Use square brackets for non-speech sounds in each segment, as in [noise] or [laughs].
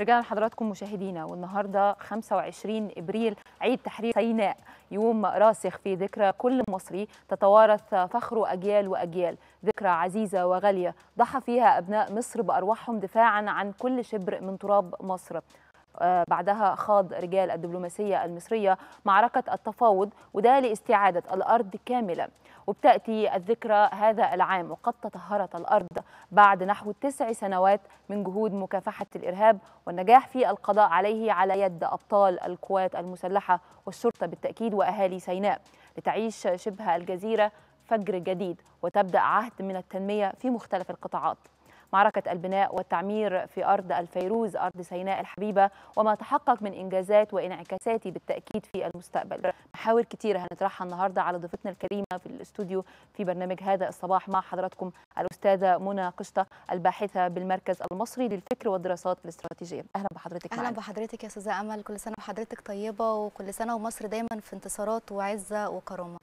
رجعنا لحضراتكم مشاهدينا والنهارده 25 ابريل عيد تحرير سيناء يوم راسخ في ذكرى كل مصري تتوارث فخره اجيال واجيال ذكرى عزيزه وغاليه ضحى فيها ابناء مصر بارواحهم دفاعا عن كل شبر من تراب مصر آه، بعدها خاض رجال الدبلوماسيه المصريه معركه التفاوض وده لاستعاده الارض كامله وبتأتي الذكرى هذا العام وقد تطهرت الأرض بعد نحو تسع سنوات من جهود مكافحة الإرهاب والنجاح في القضاء عليه على يد أبطال القوات المسلحة والشرطة بالتأكيد وأهالي سيناء لتعيش شبه الجزيرة فجر جديد وتبدأ عهد من التنمية في مختلف القطاعات معركة البناء والتعمير في أرض الفيروز أرض سيناء الحبيبة وما تحقق من إنجازات وإنعكاساته بالتأكيد في المستقبل محاور كثيرة هنطرحها النهاردة على ضيفتنا الكريمة في الاستوديو في برنامج هذا الصباح مع حضراتكم الأستاذة منى قشطة الباحثة بالمركز المصري للفكر والدراسات الاستراتيجية أهلا بحضرتك أهلا معنا. بحضرتك يا أستاذة أمل كل سنة وحضرتك طيبة وكل سنة ومصر دايما في انتصارات وعزة وكرامة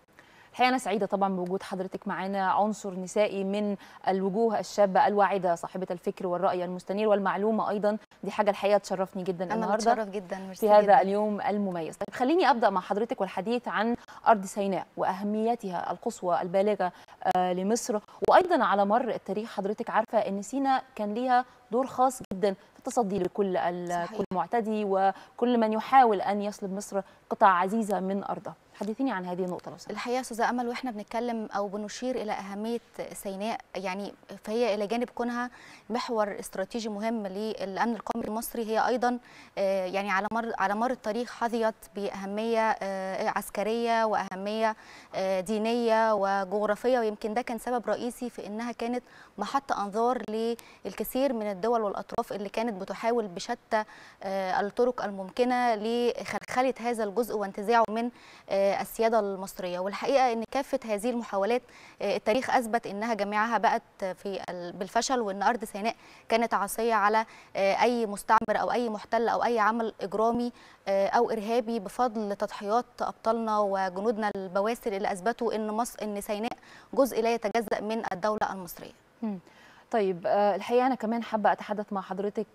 الحقيقه انا سعيده طبعا بوجود حضرتك معانا عنصر نسائي من الوجوه الشابه الواعده صاحبه الفكر والراي المستنير والمعلومه ايضا دي حاجه الحقيقه تشرفني جدا أنا النهارده انا جدا في هذا جداً. اليوم المميز طيب خليني ابدا مع حضرتك والحديث عن ارض سيناء واهميتها القصوى البالغه آه، لمصر وايضا على مر التاريخ حضرتك عارفه ان سيناء كان ليها دور خاص جدا التصدي لكل كل معتدي وكل من يحاول أن يسلب مصر قطع عزيزة من أرضها حدثيني عن هذه النقطة لو سمحتي الحقيقة استاذة أمل واحنا بنتكلم أو بنشير إلى أهمية سيناء يعني فهي إلى جانب كونها محور استراتيجي مهم للأمن القومي المصري هي أيضا آه، يعني على مر على مر التاريخ حظيت بأهمية آه، عسكرية وأهمية آه، دينية وجغرافية ويمكن ده كان سبب رئيسي في إنها كانت محط أنظار للكثير من الدول والأطراف اللي كانت كانت بتحاول بشتى آه، الطرق الممكنه لخلخله هذا الجزء وانتزاعه من آه، السياده المصريه والحقيقه ان كافه هذه المحاولات آه، التاريخ اثبت انها جميعها بقت في بالفشل وان ارض سيناء كانت عصيه على اي مستعمر او اي محتل او اي عمل اجرامي او ارهابي بفضل تضحيات ابطالنا وجنودنا البواسل اللي اثبتوا ان مصر ان سيناء جزء لا يتجزا من الدوله المصريه. طيب آه، الحقيقه انا كمان حابه اتحدث مع حضرتك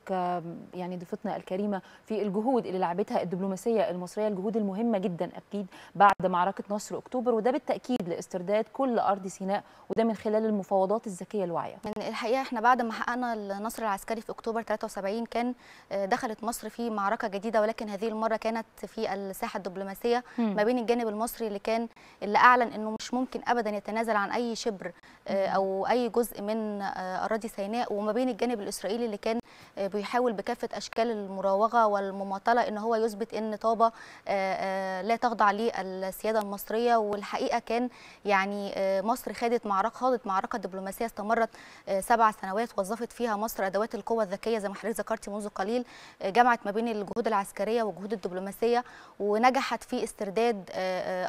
يعني ضيفتنا الكريمه في الجهود اللي لعبتها الدبلوماسيه المصريه الجهود المهمه جدا اكيد بعد معركه نصر اكتوبر وده بالتاكيد لاسترداد كل ارض سيناء وده من خلال المفاوضات الذكيه الواعيه يعني الحقيقه احنا بعد ما حققنا النصر العسكري في اكتوبر 73 كان آه، دخلت مصر في معركه جديده ولكن هذه المره كانت في الساحه الدبلوماسيه ما بين الجانب المصري اللي كان اللي اعلن انه مش ممكن ابدا يتنازل عن اي شبر آه، او اي جزء من أراضي سيناء وما بين الجانب الإسرائيلي اللي كان آه، بيحاول بكافة أشكال المراوغة والمماطلة إن هو يثبت إن طابة آه، آه، لا تخضع للسيادة المصرية والحقيقة كان يعني مصر خاضت معركة خاضت معركة دبلوماسية استمرت سبع سنوات وظفت فيها مصر أدوات القوة الذكية زي ما حضرتك ذكرتي منذ قليل جمعت ما بين الجهود العسكرية والجهود الدبلوماسية ونجحت في استرداد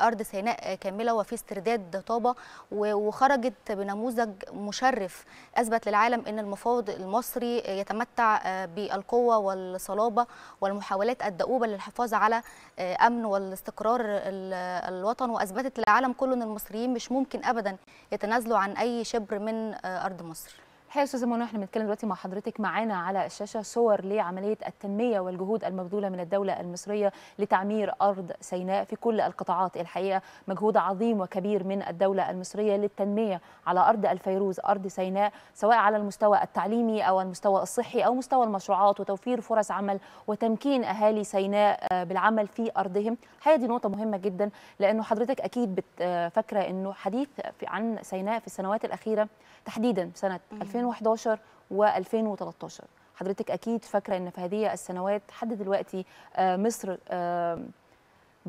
أرض سيناء كاملة وفي استرداد طابة وخرجت بنموذج مشرف أثبت للعالم أن المفاوض المصري يتمتع آه، بالقوة والصلابة والمحاولات الدؤوبة للحفاظ على آه، أمن والاستقرار الوطن وأثبتت للعالم كله أن المصريين مش ممكن أبدا يتنازلوا عن أي شبر من آه، أرض مصر هي استاذه منى احنا بنتكلم دلوقتي مع حضرتك معانا على الشاشه صور لعمليه التنميه والجهود المبذوله من الدوله المصريه لتعمير ارض سيناء في كل القطاعات الحقيقه مجهود عظيم وكبير من الدوله المصريه للتنميه على ارض الفيروز ارض سيناء سواء على المستوى التعليمي او المستوى الصحي او مستوى المشروعات وتوفير فرص عمل وتمكين اهالي سيناء آه، بالعمل في ارضهم الحقيقه دي نقطه مهمه جدا لانه حضرتك اكيد آه، فاكره انه حديث عن سيناء في السنوات الاخيره تحديدا سنه 2000 2011 و2013 حضرتك اكيد فاكره ان في هذه السنوات لحد دلوقتي آه، مصر آه،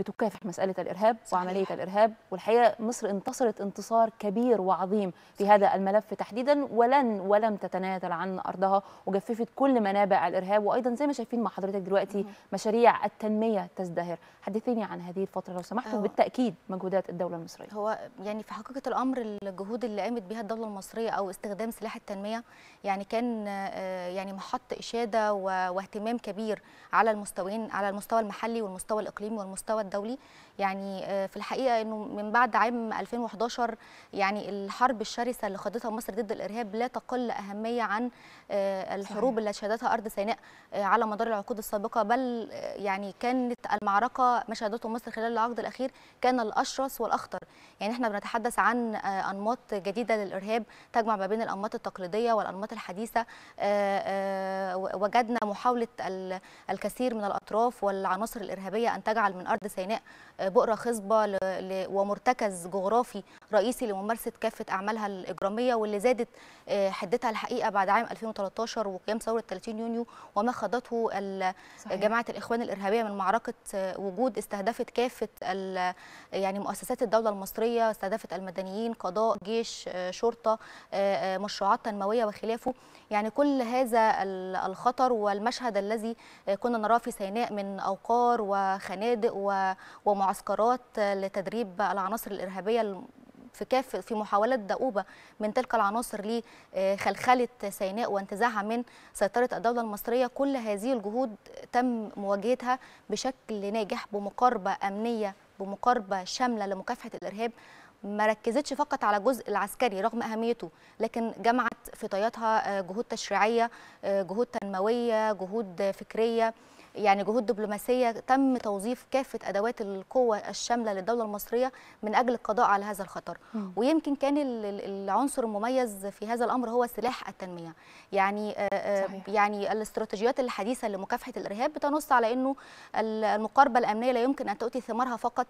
بتكافح مسألة الإرهاب صحيح. وعملية الإرهاب والحقيقة مصر انتصرت انتصار كبير وعظيم في هذا الملف تحديدا ولن ولم تتنازل عن أرضها وجففت كل منابع الإرهاب وأيضا زي ما شايفين مع حضرتك دلوقتي مشاريع التنمية تزدهر حدثيني عن هذه الفترة لو سمحت وبالتأكيد مجهودات الدولة المصرية هو يعني في حقيقة الأمر الجهود اللي قامت بها الدولة المصرية أو استخدام سلاح التنمية يعني كان آه، يعني محط إشادة واهتمام كبير على المستويين على المستوى المحلي والمستوى الإقليمي والمستوى الدولي يعني آه، في الحقيقه انه من بعد عام 2011 يعني الحرب الشرسه اللي خاضتها مصر ضد الارهاب لا تقل اهميه عن آه، الحروب اللي شهدتها ارض سيناء آه، على مدار العقود السابقه بل يعني كانت المعركه ما شهدته مصر خلال العقد الاخير كان الاشرس والاخطر يعني احنا بنتحدث عن انماط جديده للارهاب تجمع ما بين الانماط التقليديه والانماط الحديثه وجدنا محاوله الكثير من الاطراف والعناصر الارهابيه ان تجعل من ارض سيناء آه، بؤره خصبه ومرتكز جغرافي رئيسي لممارسه كافه اعمالها الاجراميه واللي زادت آه، حدتها الحقيقه بعد عام 2013 وقيام ثوره 30 يونيو وما خاضته جماعه الاخوان الارهابيه من معركه آه، وجود استهدفت كافه يعني مؤسسات الدوله المصريه استهدفت المدنيين قضاء جيش شرطه مشروعات تنمويه وخلافه يعني كل هذا الخطر والمشهد الذي كنا نراه في سيناء من اوقار وخنادق و ومعسكرات لتدريب العناصر الإرهابية في كافة في محاولات دؤوبة من تلك العناصر لخلخلة سيناء وانتزاعها من سيطرة الدولة المصرية كل هذه الجهود تم مواجهتها بشكل ناجح بمقاربة أمنية بمقاربة شاملة لمكافحة الإرهاب ما ركزتش فقط على الجزء العسكري رغم اهميته لكن جمعت في طياتها جهود تشريعيه جهود تنمويه جهود فكريه يعني جهود دبلوماسيه تم توظيف كافه ادوات القوه الشامله للدوله المصريه من اجل القضاء على هذا الخطر م. ويمكن كان العنصر المميز في هذا الامر هو سلاح التنميه يعني آه، آه، صحيح. يعني الاستراتيجيات الحديثه لمكافحه الارهاب بتنص على انه المقاربه الامنيه لا يمكن ان تؤتي ثمارها فقط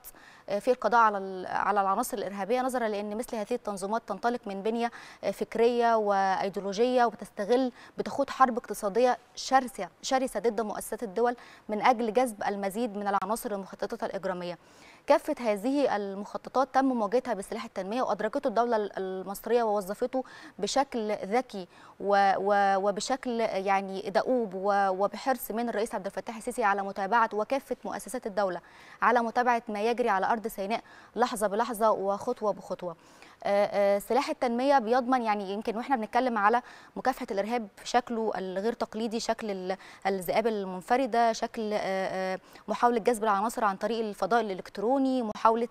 آه، في القضاء على على العناصر الارهابيه نظرا لان مثل هذه التنظيمات تنطلق من بنيه فكريه وايديولوجيه وبتستغل بتخوض حرب اقتصاديه شرسه شرسه ضد مؤسسات الدول الأول من أجل جذب المزيد من العناصر المخططة الإجرامية كافة هذه المخططات تم مواجهتها بسلاح التنمية وأدركته الدولة المصرية ووظفته بشكل ذكي وبشكل يعني دؤوب وبحرص من الرئيس عبد الفتاح السيسي على متابعة وكافة مؤسسات الدولة على متابعة ما يجري على أرض سيناء لحظة بلحظة وخطوة بخطوة آه، آه، سلاح التنميه بيضمن يعني يمكن واحنا بنتكلم على مكافحه الارهاب في شكله الغير تقليدي شكل الذئاب المنفرده شكل آه، محاوله جذب العناصر عن طريق الفضاء الالكتروني محاوله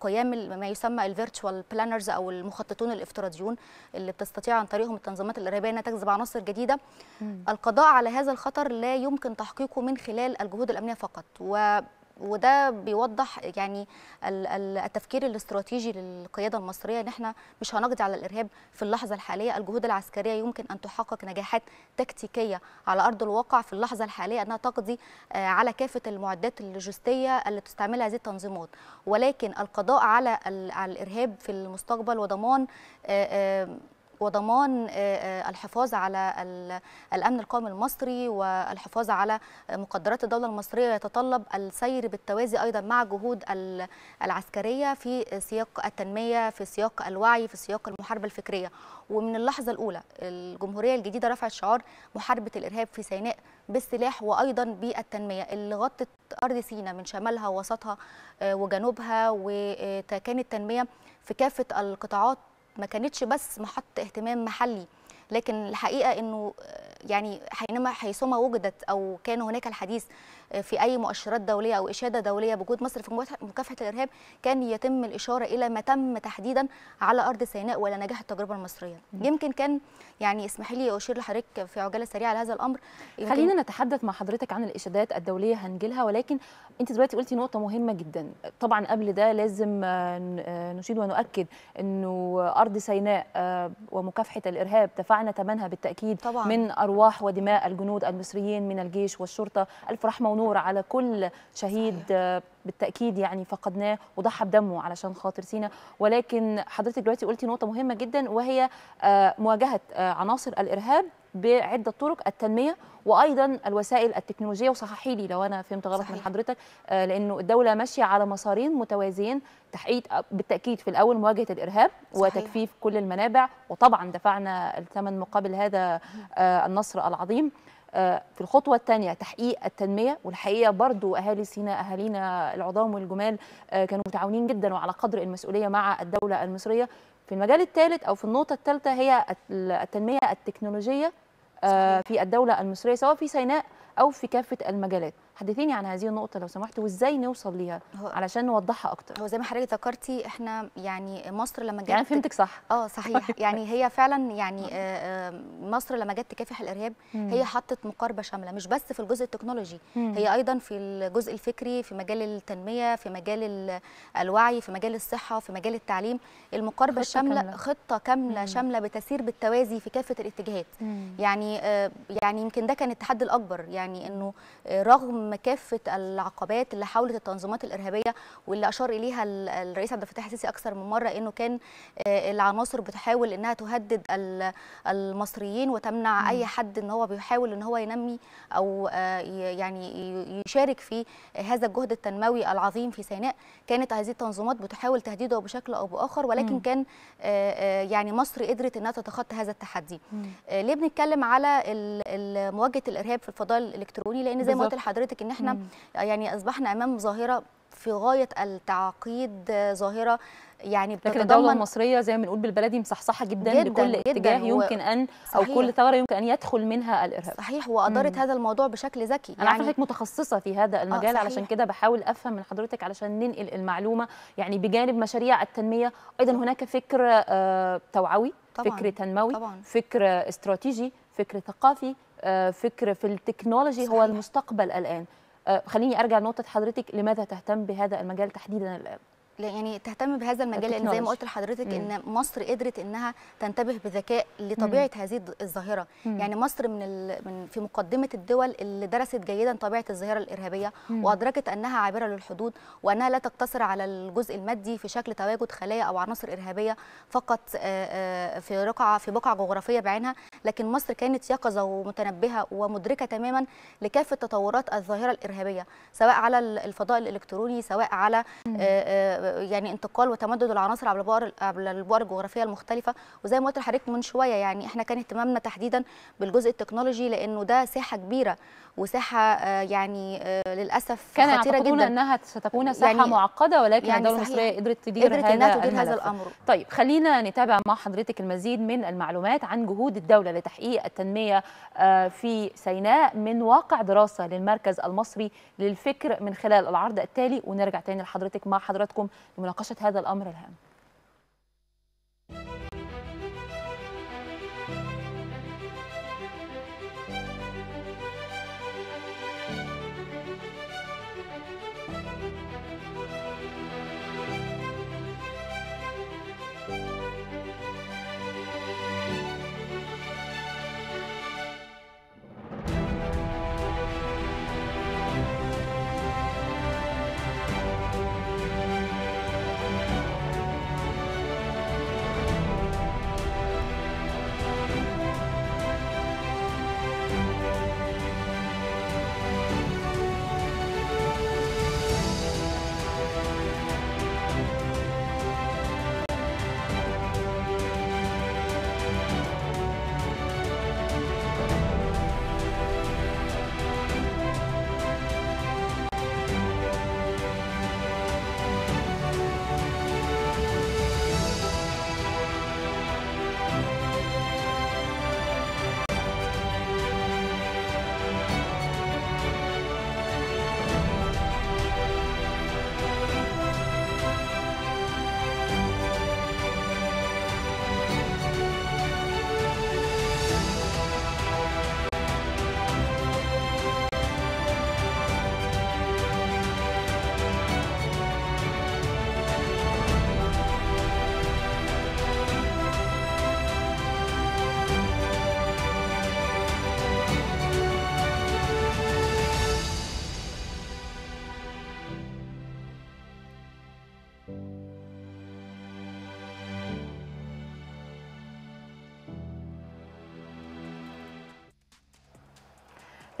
قيام ما يسمى الفيرتشوال بلانرز او المخططون الافتراضيون اللي بتستطيع عن طريقهم التنظيمات الارهابيه انها تجذب عناصر جديده القضاء على هذا الخطر لا يمكن تحقيقه من خلال الجهود الامنيه فقط و وده بيوضح يعني التفكير الاستراتيجي للقياده المصريه ان احنا مش هنقضي على الارهاب في اللحظه الحاليه، الجهود العسكريه يمكن ان تحقق نجاحات تكتيكيه على ارض الواقع في اللحظه الحاليه انها تقضي آه، على كافه المعدات اللوجستيه اللي تستعملها هذه التنظيمات، ولكن القضاء على على الارهاب في المستقبل وضمان آه، آه، وضمان آه، آه، الحفاظ على الامن القومي المصري والحفاظ على مقدرات الدوله المصريه يتطلب السير بالتوازي ايضا مع جهود العسكريه في سياق التنميه في سياق الوعي في سياق المحاربه الفكريه ومن اللحظه الاولى الجمهوريه الجديده رفعت شعار محاربه الارهاب في سيناء بالسلاح وايضا بالتنميه اللي غطت ارض سيناء من شمالها ووسطها آه، وجنوبها وكانت تنميه في كافه القطاعات ما كانتش بس محط اهتمام محلي لكن الحقيقه انه يعني حينما حيثما وجدت او كان هناك الحديث في اي مؤشرات دوليه او اشاده دوليه بوجود مصر في مكافحه الارهاب كان يتم الاشاره الى ما تم تحديدا على ارض سيناء ولا نجاح التجربه المصريه يمكن كان يعني اسمح لي اشير لحضرتك في عجاله سريعه على هذا الامر خلينا نتحدث مع حضرتك عن الاشادات الدوليه هنجيلها ولكن انت دلوقتي قلتي نقطه مهمه جدا طبعا قبل ده لازم آه، آه، نشيد ونؤكد انه ارض سيناء آه، ومكافحه الارهاب دفعنا ثمنها بالتاكيد طبعا. من أرواح أرواح ودماء الجنود المصريين من الجيش والشرطة ألف رحمة ونور على كل شهيد صحيح. بالتاكيد يعني فقدناه وضحى بدمه علشان خاطر سينا ولكن حضرتك دلوقتي قلتي نقطه مهمه جدا وهي آه، مواجهه آه، عناصر الارهاب بعده طرق التنميه وايضا الوسائل التكنولوجيه وصححي لي لو انا فهمت غلط من حضرتك آه، لانه الدوله ماشيه على مسارين متوازيين تحقيق آه، بالتاكيد في الاول مواجهه الارهاب صحيح. وتجفيف كل المنابع وطبعا دفعنا الثمن مقابل هذا آه، النصر العظيم في الخطوة الثانية تحقيق التنمية والحقيقة برضو أهالي سيناء أهالينا العظام والجمال كانوا متعاونين جدا وعلى قدر المسؤولية مع الدولة المصرية في المجال الثالث أو في النقطة الثالثة هي التنمية التكنولوجية آه، في الدوله المصريه سواء في سيناء او في كافه المجالات حدثيني عن هذه النقطه لو سمحت وازاي نوصل ليها علشان نوضحها اكتر هو زي ما حضرتك ذكرتي احنا يعني مصر لما جت يعني فهمتك صح اه صحيح [laughs] يعني هي فعلا يعني آه، آه، مصر لما جت تكافح الارهاب هي حطت مقاربه شامله مش بس في الجزء التكنولوجي هي ايضا في الجزء الفكري في مجال التنميه في مجال الوعي في مجال الصحه في مجال التعليم المقاربه الشامله خطه كامله شامله بتسير بالتوازي في كافه الاتجاهات يعني آه، يعني يمكن ده كان التحدي الاكبر يعني انه رغم رغم كافه العقبات اللي حاولت التنظيمات الارهابيه واللي اشار اليها الرئيس عبد الفتاح السيسي اكثر من مره انه كان آه، العناصر بتحاول انها تهدد المصريين وتمنع م. اي حد ان هو بيحاول ان هو ينمي او آه، يعني يشارك في هذا الجهد التنموي العظيم في سيناء كانت هذه التنظيمات بتحاول تهديده بشكل او باخر ولكن م. كان آه، يعني مصر قدرت انها تتخطى هذا التحدي م. ليه بنتكلم على مواجهه الارهاب في الفضاء الالكتروني لان زي ما قلت لحضرتك حضرتك ان احنا مم. يعني اصبحنا امام ظاهره في غايه التعقيد آه، ظاهره يعني لكن الدوله المصريه زي ما بنقول بالبلدي مصحصحه جدا, جدا لكل جداً اتجاه يمكن ان صحيح. او كل ثغره يمكن ان يدخل منها الارهاب صحيح وادارت هذا الموضوع بشكل ذكي انا يعني عارفه حضرتك متخصصه في هذا آه، المجال آه علشان كده بحاول افهم من حضرتك علشان ننقل المعلومه يعني بجانب مشاريع التنميه ايضا هناك فكر آه توعوي طبعًا. فكر تنموي طبعًا. فكر استراتيجي فكر ثقافي آه، فكر في التكنولوجي صحيح. هو المستقبل الان آه، خليني ارجع لنقطه حضرتك لماذا تهتم بهذا المجال تحديدا الان يعني تهتم بهذا المجال لان زي ما قلت لحضرتك ان مصر قدرت انها تنتبه بذكاء لطبيعه مم. هذه الظاهره مم. يعني مصر من, ال... من في مقدمه الدول اللي درست جيدا طبيعه الظاهره الارهابيه مم. وادركت انها عابره للحدود وانها لا تقتصر على الجزء المادي في شكل تواجد خلايا او عناصر ارهابيه فقط في رقعه في بقعه جغرافيه بعينها لكن مصر كانت يقظه ومتنبهه ومدركه تماما لكافه تطورات الظاهره الارهابيه سواء على الفضاء الالكتروني سواء على يعني انتقال وتمدد العناصر عبر البؤر عبر البؤر الجغرافيه المختلفه وزي ما قلت لحضرتك من شويه يعني احنا كان اهتمامنا تحديدا بالجزء التكنولوجي لانه ده ساحه كبيره وساحه آه، يعني آه، للاسف كان خطيره جدا انها ستكون يعني ساحه يعني معقده ولكن يعني الدوله المصريه قدرت تدير قدرت هذا إنها تدير هذا الامر طيب خلينا نتابع مع حضرتك المزيد من المعلومات عن جهود الدوله لتحقيق التنميه آه، في سيناء من واقع دراسه للمركز المصري للفكر من خلال العرض التالي ونرجع تاني لحضرتك مع حضراتكم لمناقشه هذا الامر الهام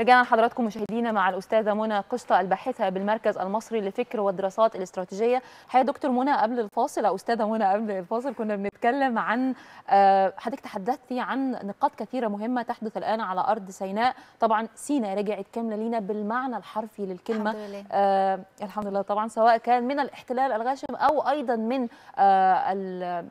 رجعنا لحضراتكم مشاهدينا مع الاستاذه منى قشطه الباحثه بالمركز المصري للفكر والدراسات الاستراتيجيه حيا دكتور منى قبل الفاصل او استاذه منى قبل الفاصل كنا بنتكلم عن آه، حضرتك تحدثتي عن نقاط كثيره مهمه تحدث الان على ارض سيناء طبعا سيناء رجعت كامله لينا بالمعنى الحرفي للكلمه الحمد لله, آه الحمد لله طبعا سواء كان من الاحتلال الغاشم او ايضا من آه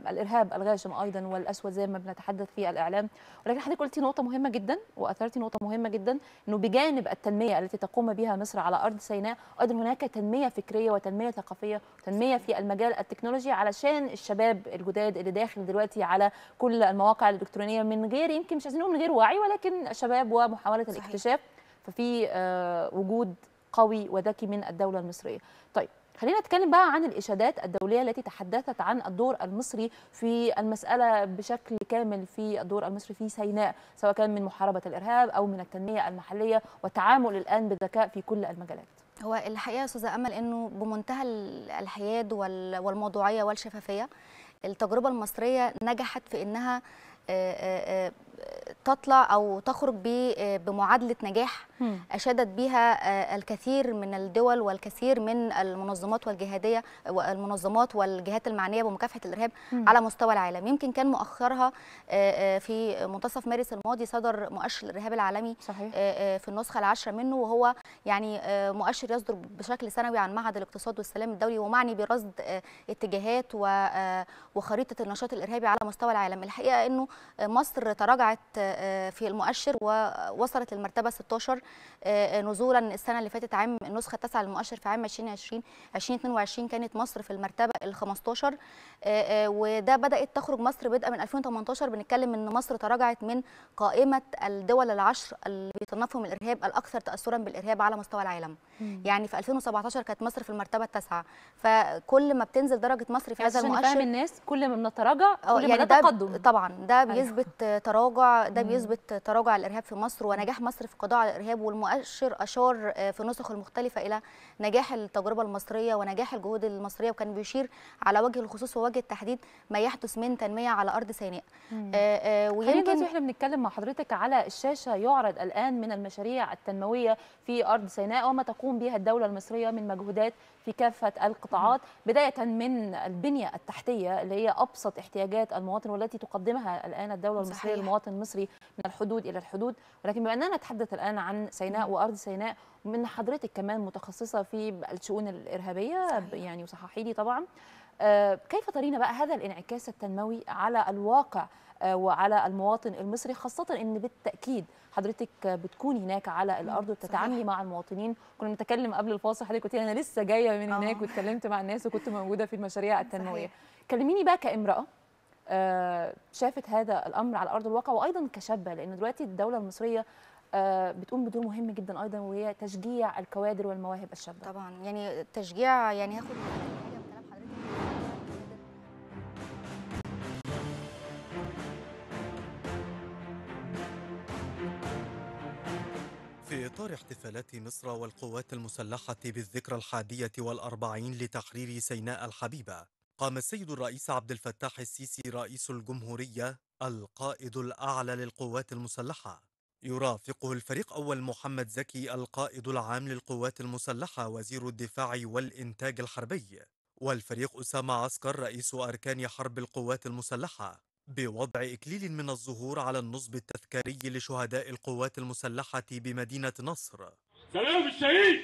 الارهاب الغاشم ايضا والاسود زي ما بنتحدث في الاعلام ولكن حضرتك قلتي نقطه مهمه جدا واثرتي نقطه مهمه جدا انه بجانب التنمية التي تقوم بها مصر على أرض سيناء أيضا هناك تنمية فكرية وتنمية ثقافية وتنمية في المجال التكنولوجي علشان الشباب الجداد اللي داخل دلوقتي على كل المواقع الإلكترونية من غير يمكن مش عايزين من غير وعي ولكن الشباب ومحاولة صحيح. الاكتشاف ففي آه، وجود قوي وذكي من الدولة المصرية طيب خلينا نتكلم بقى عن الإشادات الدولية التي تحدثت عن الدور المصري في المسألة بشكل كامل في الدور المصري في سيناء سواء كان من محاربة الإرهاب أو من التنمية المحلية والتعامل الآن بذكاء في كل المجالات هو الحقيقة أستاذة أمل أنه بمنتهى الحياد والموضوعية والشفافية التجربة المصرية نجحت في أنها آه، آه، آه، تطلع او تخرج آه، بمعادله نجاح اشادت بها آه، الكثير من الدول والكثير من المنظمات والجهاديه المنظمات والجهات المعنيه بمكافحه الارهاب م. على مستوى العالم يمكن كان مؤخرها آه، في منتصف مارس الماضي صدر مؤشر الارهاب العالمي صحيح. في النسخه العاشره منه وهو يعني مؤشر يصدر بشكل سنوي عن معهد الاقتصاد والسلام الدولي ومعني برصد اتجاهات وخريطه النشاط الارهابي على مستوى العالم الحقيقه انه مصر تراجعت آه، في المؤشر ووصلت للمرتبه 16 آه، نزولا السنه اللي فاتت عام النسخه التاسعه للمؤشر في عام 2020 2022 كانت مصر في المرتبه ال 15 آه، وده بدات تخرج مصر بدءا من 2018 بنتكلم ان مصر تراجعت من قائمه الدول العشر اللي بيصنفهم الارهاب الاكثر تاثرا بالارهاب على مستوى العالم مم. يعني في 2017 كانت مصر في المرتبه التاسعه فكل ما بتنزل درجه مصر في هذا المؤشر الناس كل ما بنتراجع كل يعني ما ده تقدم طبعا ده أيوه. بيثبت تراجع [laughs] ده بيثبت تراجع الارهاب في مصر ونجاح مصر في القضاء على الارهاب والمؤشر اشار آه، في نسخه المختلفه الى نجاح التجربه المصريه ونجاح الجهود المصريه وكان بيشير على وجه الخصوص ووجه التحديد ما يحدث من تنميه على ارض سيناء آه، آه، ويمكن احنا بنتكلم مع حضرتك على الشاشه يعرض الان من المشاريع التنمويه في ارض سيناء وما تقوم بها الدوله المصريه من مجهودات في كافه القطاعات بدايه من البنيه التحتيه اللي هي ابسط احتياجات المواطن والتي تقدمها الان الدوله المصريه للمواطن المصري من الحدود الى الحدود ولكن بما اننا نتحدث الان عن سيناء وارض سيناء من حضرتك كمان متخصصه في الشؤون الارهابيه صحيح. يعني وصححي لي طبعا آه، كيف ترين بقى هذا الانعكاس التنموي على الواقع آه، وعلى المواطن المصري خاصة أن بالتأكيد حضرتك بتكون هناك على الأرض وبتتعاملي مع المواطنين كنا بنتكلم قبل الفاصل حضرتك قلت أنا لسه جاية من آه. هناك واتكلمت مع الناس وكنت موجودة في المشاريع التنموية كلميني بقى كامرأة شافت هذا الأمر على أرض الواقع وأيضا كشابة لأن دلوقتي الدولة المصرية بتقوم بدور مهم جدا أيضا وهي تشجيع الكوادر والمواهب الشابة طبعا يعني تشجيع يعني هاخد إطار احتفالات مصر والقوات المسلحة بالذكرى الحادية والأربعين لتحرير سيناء الحبيبة قام السيد الرئيس عبد الفتاح السيسي رئيس الجمهورية القائد الأعلى للقوات المسلحة يرافقه الفريق أول محمد زكي القائد العام للقوات المسلحة وزير الدفاع والإنتاج الحربي والفريق أسامة عسكر رئيس أركان حرب القوات المسلحة بوضع إكليل من الزهور على النصب التذكاري لشهداء القوات المسلحة بمدينة نصر سلام الشهيد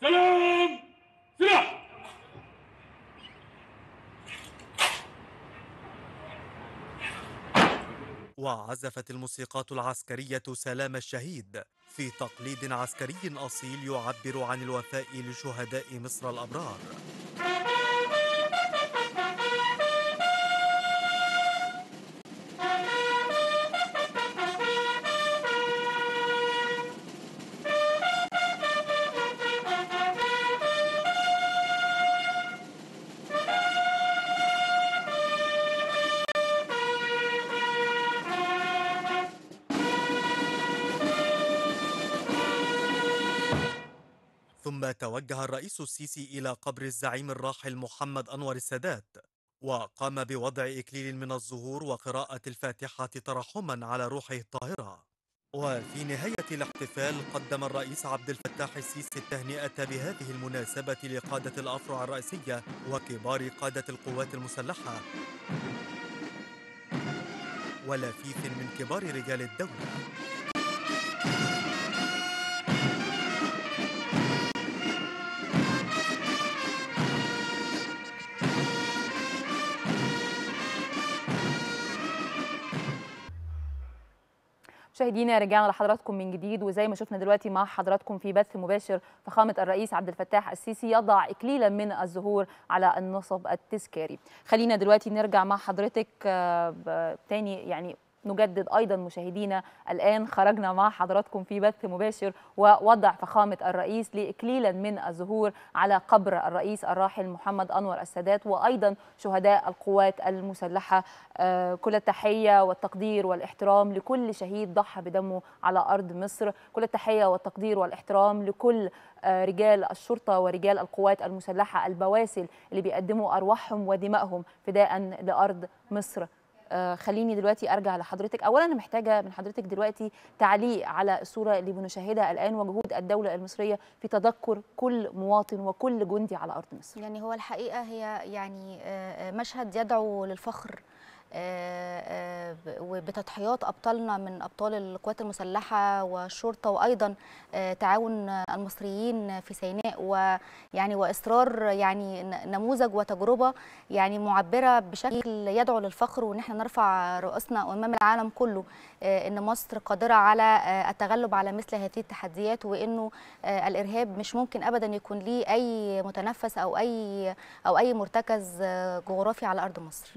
سلام سلاح وعزفت الموسيقات العسكرية سلام الشهيد في تقليد عسكري أصيل يعبر عن الوفاء لشهداء مصر الأبرار توجه الرئيس السيسي إلى قبر الزعيم الراحل محمد أنور السادات وقام بوضع إكليل من الزهور وقراءة الفاتحة ترحما على روحه الطاهرة وفي نهاية الاحتفال قدم الرئيس عبد الفتاح السيسي التهنئة بهذه المناسبة لقادة الأفرع الرئيسية وكبار قادة القوات المسلحة ولفيف من كبار رجال الدولة مشاهدينا رجعنا لحضراتكم من جديد وزي ما شفنا دلوقتي مع حضراتكم في بث مباشر فخامه الرئيس عبد الفتاح السيسي يضع اكليلا من الزهور على النصب التذكاري خلينا دلوقتي نرجع مع حضرتك آه، تاني يعني نجدد ايضا مشاهدينا الان خرجنا مع حضراتكم في بث مباشر ووضع فخامه الرئيس لاكليلا من الزهور على قبر الرئيس الراحل محمد انور السادات وايضا شهداء القوات المسلحه آه، كل التحيه والتقدير والاحترام لكل شهيد ضحى بدمه على ارض مصر كل التحيه والتقدير والاحترام لكل آه، رجال الشرطه ورجال القوات المسلحه البواسل اللي بيقدموا ارواحهم ودمائهم فداء لارض مصر آه، خليني دلوقتي ارجع لحضرتك اولا انا محتاجه من حضرتك دلوقتي تعليق على الصوره اللي بنشاهدها الان وجهود الدوله المصريه في تذكر كل مواطن وكل جندي على ارض مصر يعني هو الحقيقه هي يعني آه، آه، مشهد يدعو للفخر آه، آه، وبتضحيات ابطالنا من ابطال القوات المسلحه والشرطه وايضا آه، تعاون المصريين في سيناء ويعني واصرار يعني نموذج وتجربه يعني معبره بشكل يدعو للفخر وان احنا نرفع رؤوسنا امام العالم كله ان مصر قادره على التغلب على مثل هذه التحديات وانه الارهاب مش ممكن ابدا يكون ليه اي متنفس او اي او اي مرتكز جغرافي على ارض مصر.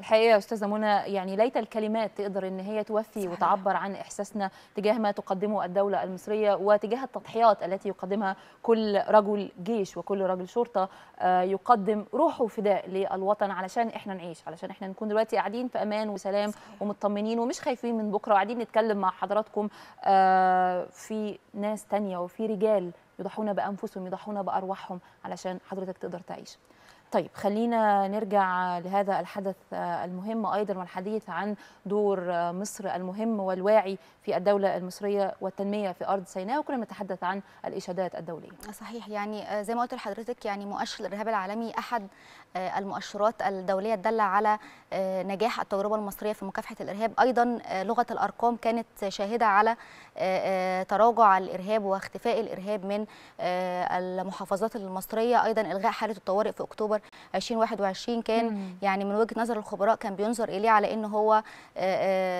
الحقيقه يا استاذه منى يعني ليت الكلمات تقدر ان هي توفي صحيح. وتعبر عن احساسنا تجاه ما تقدمه الدوله المصريه وتجاه التضحيات التي يقدمها كل رجل جيش وكل رجل شرطه آه، يقدم روحه فداء للوطن علشان احنا نعيش علشان احنا نكون دلوقتي قاعدين في امان وسلام ومطمنين ومش خايفين من بكره وقاعدين نتكلم مع حضراتكم آه، في ناس تانية وفي رجال يضحون بانفسهم يضحون بارواحهم علشان حضرتك تقدر تعيش طيب خلينا نرجع لهذا الحدث المهم ايضا والحديث عن دور مصر المهم والواعي في الدوله المصريه والتنميه في ارض سيناء وكنا نتحدث عن الاشادات الدوليه. صحيح يعني آه، زي ما قلت لحضرتك يعني مؤشر الارهاب العالمي احد آه، المؤشرات الدوليه تدل على آه، نجاح التجربه المصريه في مكافحه الارهاب ايضا آه، لغه الارقام كانت شاهده على تراجع الارهاب واختفاء الارهاب من المحافظات المصريه ايضا الغاء حاله الطوارئ في اكتوبر 2021 كان يعني من وجهه نظر الخبراء كان بينظر اليه على ان هو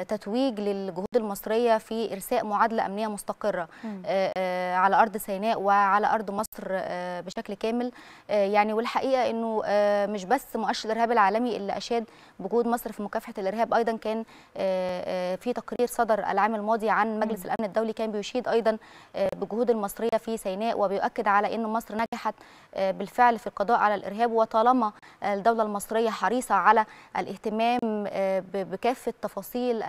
تتويج للجهود المصريه في ارساء معادله امنيه مستقره على ارض سيناء وعلى ارض مصر بشكل كامل يعني والحقيقه انه مش بس مؤشر الارهاب العالمي اللي اشاد بجهود مصر في مكافحه الارهاب ايضا كان آه، آه، في تقرير صدر العام الماضي عن مجلس الامن الدولي كان بيشيد ايضا آه، بجهود المصريه في سيناء وبيؤكد على ان مصر نجحت آه، بالفعل في القضاء على الإرهاب وطالما آه، الدولة المصرية حريصة على الاهتمام آه، بكافة تفاصيل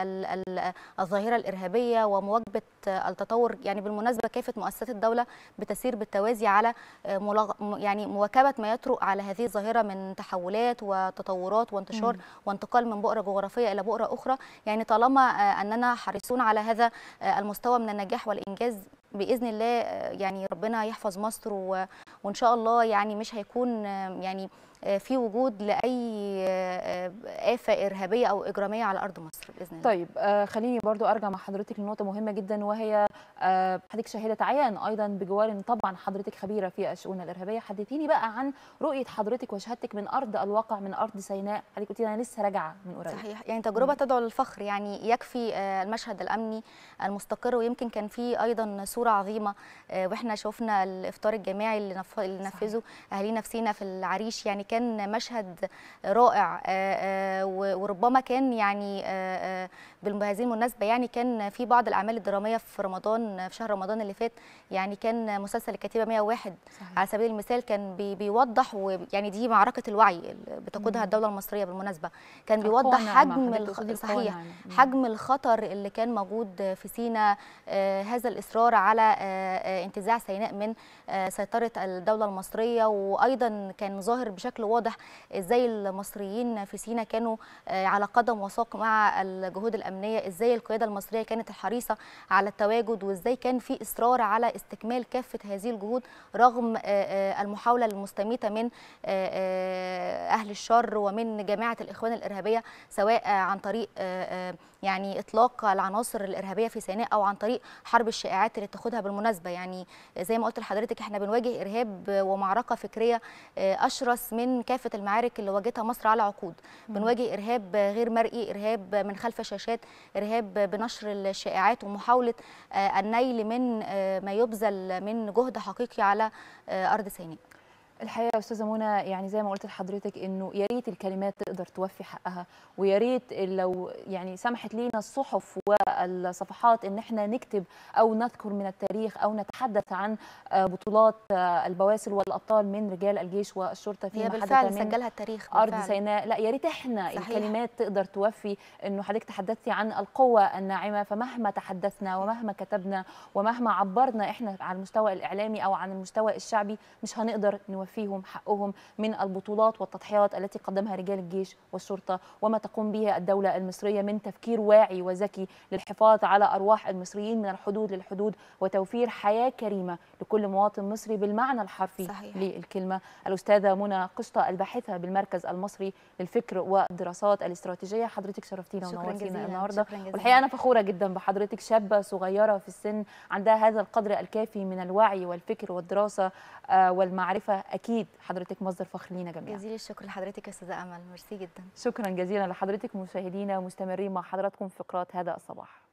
الظاهرة الإرهابية ومواكبة التطور يعني بالمناسبة كافة مؤسسات الدولة بتسير بالتوازي على يعني مواكبة ما يطرق على هذه الظاهرة من تحولات وتطورات وانتشار وانتقال من بؤرة جغرافية إلى بؤرة أخرى يعني طالما أننا حريصون على هذا المستوى من النجاح والإنجاز باذن الله آه، يعني ربنا يحفظ مصر وان شاء الله يعني مش هيكون آه، يعني آه، في وجود لاي آه، آه، افه ارهابيه او اجراميه على ارض مصر باذن الله. طيب خليني برضو ارجع مع حضرتك لنقطه مهمه جدا وهي حضرتك شهيده عيان ايضا بجوار طبعا حضرتك خبيره في الشؤون الارهابيه حدثيني بقى عن رؤيه حضرتك وشهادتك من ارض الواقع من ارض سيناء حضرتك قلتي انا لسه راجعه من قريب. صحيح يعني تجربه تدعو للفخر يعني يكفي المشهد الامني المستقر ويمكن كان في ايضا صوره عظيمه واحنا شفنا الافطار الجماعي اللي نفذه اهالينا في سينا في العريش يعني كان مشهد رائع آه، آه، وربما كان يعني آه، بهذه المناسبه يعني كان في بعض الاعمال الدراميه في رمضان في شهر رمضان اللي فات يعني كان مسلسل الكتيبه 101 صحيح. على سبيل المثال كان بي بيوضح ويعني دي معركه الوعي بتقودها الدوله المصريه بالمناسبه كان بيوضح حجم الخطر صحيح حجم الخطر اللي كان موجود في سينا هذا الاصرار على انتزاع سيناء من سيطره الدوله المصريه وايضا كان ظاهر بشكل بشكل واضح ازاي المصريين في سينا كانوا آه، على قدم وساق مع الجهود الامنيه ازاي القياده المصريه كانت حريصه على التواجد وازاي كان في اصرار على استكمال كافه هذه الجهود رغم آه، آه، المحاوله المستميته من اهل الشر ومن جماعه الاخوان الارهابيه سواء عن طريق يعني اطلاق العناصر الارهابيه في سيناء او عن طريق حرب الشائعات اللي تاخدها بالمناسبه يعني زي ما قلت لحضرتك احنا بنواجه ارهاب ومعركه فكريه اشرس من من كافه المعارك اللي واجهتها مصر على عقود بنواجه ارهاب غير مرئي ارهاب من خلف الشاشات ارهاب بنشر الشائعات ومحاوله آه، النيل من آه، ما يبذل من جهد حقيقي على آه، ارض سيناء الحقيقه يا استاذه منى يعني زي ما قلت لحضرتك انه يا ريت الكلمات تقدر توفي حقها ويا ريت لو يعني سمحت لينا الصحف والصفحات ان احنا نكتب او نذكر من التاريخ او نتحدث عن آه، بطولات آه، البواسل والابطال من رجال الجيش والشرطه في هي بالفعل سجلها التاريخ بالفعل. ارض سيناء لا يا ريت احنا صحيح. الكلمات تقدر توفي انه حضرتك تحدثتي عن القوه الناعمه فمهما تحدثنا ومهما كتبنا ومهما عبرنا احنا على المستوى الاعلامي او عن المستوى الشعبي مش هنقدر نوفي فيهم حقهم من البطولات والتضحيات التي قدمها رجال الجيش والشرطه وما تقوم به الدوله المصريه من تفكير واعي وذكي للحفاظ على ارواح المصريين من الحدود للحدود وتوفير حياه كريمه لكل مواطن مصري بالمعنى الحرفي صحيح. للكلمه الاستاذه منى قشطه الباحثه بالمركز المصري للفكر والدراسات الاستراتيجيه حضرتك شرفتينا ونورتينا النهارده والحقيقه انا فخوره جدا بحضرتك شابه صغيره في السن عندها هذا القدر الكافي من الوعي والفكر والدراسه آه، والمعرفه اكيد حضرتك مصدر فخر لينا جميعا جزيل الشكر لحضرتك يا استاذه امل ميرسي جدا شكرا جزيلا لحضرتك مشاهدينا ومستمرين مع حضراتكم في قراءه هذا الصباح